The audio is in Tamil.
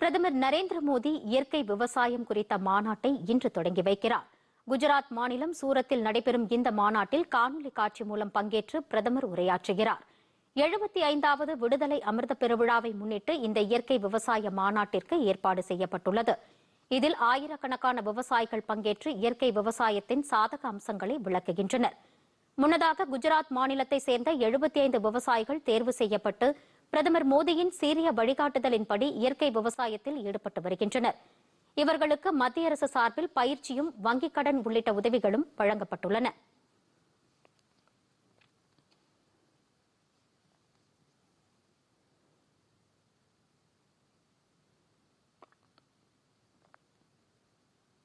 பிரதமர் நரேந்திர மோடி இயற்கை விவசாயம் குறித்த மாநாட்டை இன்று தொடங்கி வைக்கிறார் குஜராத் மாநிலம் சூரத்தில் நடைபெறும் இந்த மாநாட்டில் காணொலி காட்சி மூலம் பங்கேற்று பிரதமர் உரையாற்றுகிறார் எழுபத்தி ஐந்தாவது விடுதலை அமிர்த பெருவிழாவை முன்னிட்டு இந்த இயற்கை விவசாய மாநாட்டிற்கு ஏற்பாடு செய்யப்பட்டுள்ளது இதில் ஆயிரக்கணக்கான விவசாயிகள் பங்கேற்று இயற்கை விவசாயத்தின் சாதக அம்சங்களை விளக்குகின்றனர் முன்னதாக குஜராத் மாநிலத்தை சேர்ந்த எழுபத்தி ஐந்து விவசாயிகள் தேர்வு செய்யப்பட்டு பிரதமர் மோடியின் சீரிய வழிகாட்டுதலின்படி இயற்கை விவசாயத்தில் ஈடுபட்டு வருகின்றனர் இவர்களுக்கு மத்திய அரசு சார்பில் பயிற்சியும் வங்கிக் கடன் உள்ளிட்ட உதவிகளும் வழங்கப்பட்டுள்ளன